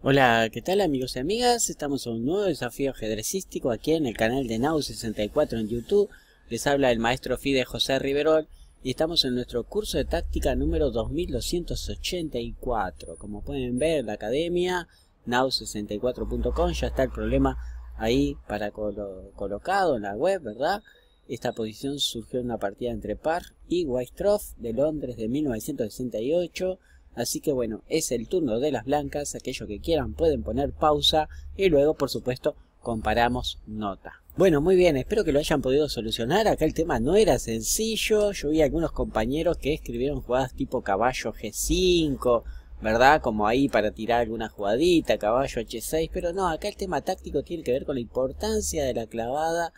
Hola, ¿qué tal amigos y amigas? Estamos en un nuevo desafío ajedrecístico aquí en el canal de Nau64 en YouTube. Les habla el maestro Fide José Riverol y estamos en nuestro curso de táctica número 2284. Como pueden ver, la academia nau64.com ya está el problema ahí para colocado en la web, ¿verdad? Esta posición surgió en una partida entre Parr y Weistroff de Londres de 1968 Así que bueno, es el turno de las blancas, aquellos que quieran pueden poner pausa y luego por supuesto comparamos nota. Bueno, muy bien, espero que lo hayan podido solucionar. Acá el tema no era sencillo. Yo vi algunos compañeros que escribieron jugadas tipo caballo G5, ¿verdad? Como ahí para tirar alguna jugadita, caballo H6. Pero no, acá el tema táctico tiene que ver con la importancia de la clavada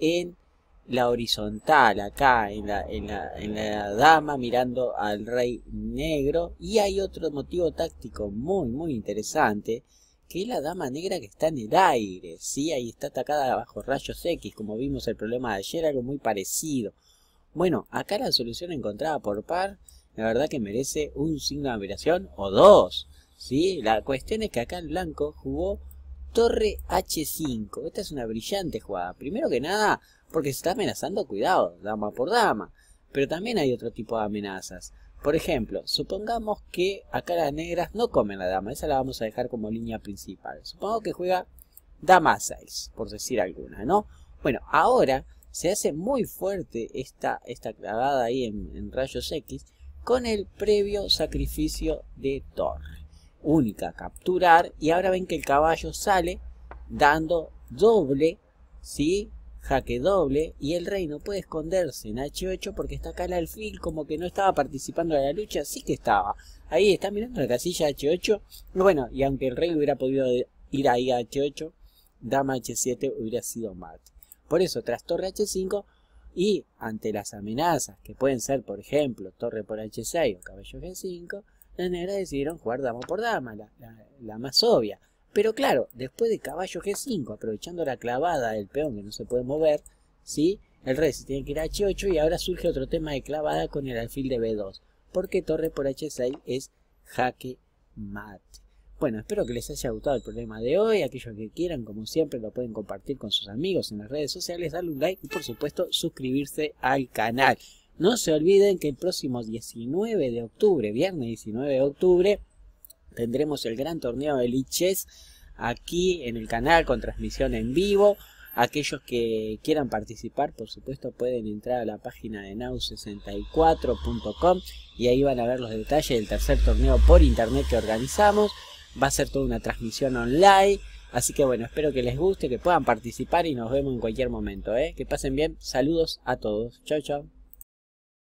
en la horizontal acá en la, en la, en la dama mirando al rey negro y hay otro motivo táctico muy muy interesante que es la dama negra que está en el aire, ¿sí? ahí está atacada bajo rayos X, como vimos el problema de ayer, algo muy parecido. Bueno, acá la solución encontrada por par, la verdad que merece un signo de admiración o dos. ¿sí? La cuestión es que acá el blanco jugó torre h5. Esta es una brillante jugada. Primero que nada, porque se está amenazando, cuidado, dama por dama. Pero también hay otro tipo de amenazas. Por ejemplo, supongamos que acá las negras no comen la dama, esa la vamos a dejar como línea principal. Supongo que juega dama 6, por decir alguna, ¿no? Bueno, ahora se hace muy fuerte esta, clavada ahí en, en rayos X con el previo sacrificio de torre única capturar y ahora ven que el caballo sale dando doble, ¿sí? jaque doble y el rey no puede esconderse en H8 porque está acá el alfil como que no estaba participando de la lucha, sí que estaba. Ahí está mirando la casilla H8. Bueno, y aunque el rey hubiera podido ir ahí a H8, dama H7 hubiera sido mate. Por eso, tras torre H5 y ante las amenazas que pueden ser, por ejemplo, torre por H6 o caballo G5, las negras decidieron jugar dama por dama, la, más obvia. Pero claro, después de caballo G5, aprovechando la clavada del peón que no se puede mover, ¿sí? el rey se tiene que ir a H8 y ahora surge otro tema de clavada con el alfil de B2, porque torre por H6 es jaque mate. Bueno, espero que les haya gustado el problema de hoy. Aquellos que quieran, como siempre, lo pueden compartir con sus amigos en las redes sociales, darle un like y, por supuesto, suscribirse al canal. No se olviden que el próximo 19 de octubre, viernes 19 de octubre, tendremos el gran torneo de liches aquí en el canal con transmisión en vivo. Aquellos que quieran participar, por supuesto, pueden entrar a la página de nau64.com y ahí van a ver los detalles del tercer torneo por internet que organizamos. Va a ser toda una transmisión online. Así que bueno, espero que les guste, que puedan participar y nos vemos en cualquier momento. ¿eh? Que pasen bien. Saludos a todos. Chao, chao.